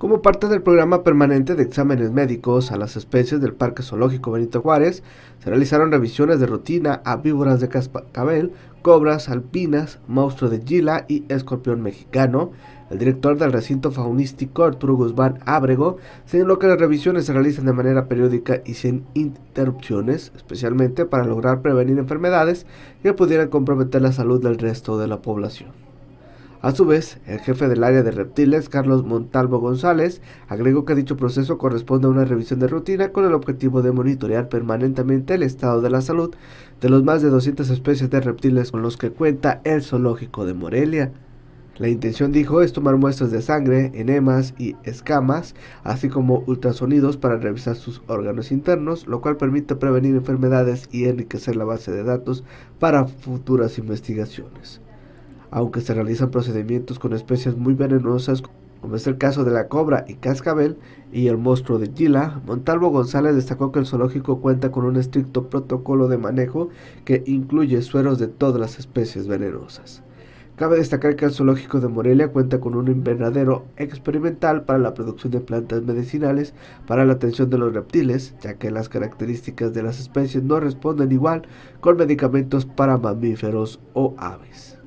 como parte del programa permanente de exámenes médicos a las especies del Parque Zoológico Benito Juárez, se realizaron revisiones de rutina a víboras de cascabel, cobras alpinas, monstruo de gila y escorpión mexicano. El director del recinto faunístico, Arturo Guzmán Ábrego, señaló que las revisiones se realizan de manera periódica y sin interrupciones, especialmente para lograr prevenir enfermedades que pudieran comprometer la salud del resto de la población. A su vez, el jefe del área de reptiles, Carlos Montalvo González, agregó que dicho proceso corresponde a una revisión de rutina con el objetivo de monitorear permanentemente el estado de la salud de los más de 200 especies de reptiles con los que cuenta el zoológico de Morelia. La intención, dijo, es tomar muestras de sangre, enemas y escamas, así como ultrasonidos para revisar sus órganos internos, lo cual permite prevenir enfermedades y enriquecer la base de datos para futuras investigaciones aunque se realizan procedimientos con especies muy venenosas como es el caso de la cobra y cascabel y el monstruo de Gila, Montalvo González destacó que el zoológico cuenta con un estricto protocolo de manejo que incluye sueros de todas las especies venenosas. Cabe destacar que el zoológico de Morelia cuenta con un invernadero experimental para la producción de plantas medicinales para la atención de los reptiles, ya que las características de las especies no responden igual con medicamentos para mamíferos o aves.